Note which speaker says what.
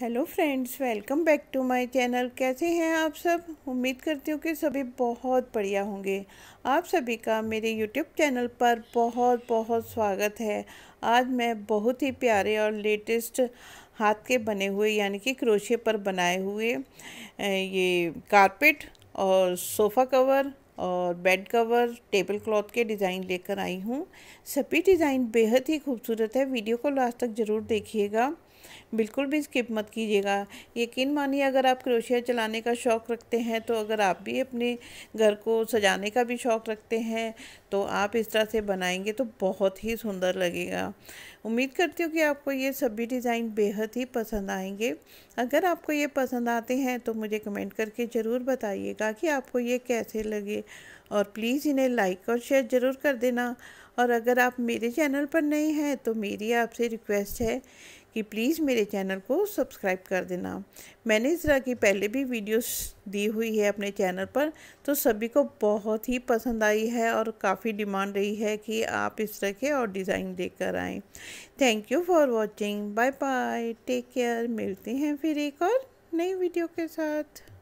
Speaker 1: hello friends welcome back to my channel कैसे हैं आप सब उम्मीद करती हूँ कि सभी बहुत बढ़िया होंगे आप सभी का मेरे यूट्यूब चैनल पर बहुत बहुत स्वागत है आज मैं बहुत ही प्यारे और लेटेस्ट हाथ के बने हुए यानी कि क्रोशे पर बनाए हुए ये कारपेट और सोफ़ा कवर और बेड कवर टेबल क्लॉथ के डिज़ाइन लेकर आई हूँ सभी डिज़ाइन बेहद ही खूबसूरत है वीडियो को लास्ट तक ज़रूर देखिएगा बिल्कुल भी स्किप मत कीजिएगा यकीन मानिए अगर आप क्रोशिया चलाने का शौक़ रखते हैं तो अगर आप भी अपने घर को सजाने का भी शौक़ रखते हैं तो आप इस तरह से बनाएंगे तो बहुत ही सुंदर लगेगा उम्मीद करती हूँ कि आपको ये सभी डिज़ाइन बेहद ही पसंद आएंगे अगर आपको ये पसंद आते हैं तो मुझे कमेंट करके ज़रूर बताइएगा कि आपको ये कैसे लगे और प्लीज़ इन्हें लाइक और शेयर ज़रूर कर देना और अगर आप मेरे चैनल पर नए हैं तो मेरी आपसे रिक्वेस्ट है कि प्लीज़ मेरे चैनल को सब्सक्राइब कर देना मैंने इस तरह की पहले भी वीडियोस दी हुई है अपने चैनल पर तो सभी को बहुत ही पसंद आई है और काफ़ी डिमांड रही है कि आप इस तरह के और डिज़ाइन देकर आएँ thank you for watching bye bye take care मिलते हैं फिर एक और नई वीडियो के साथ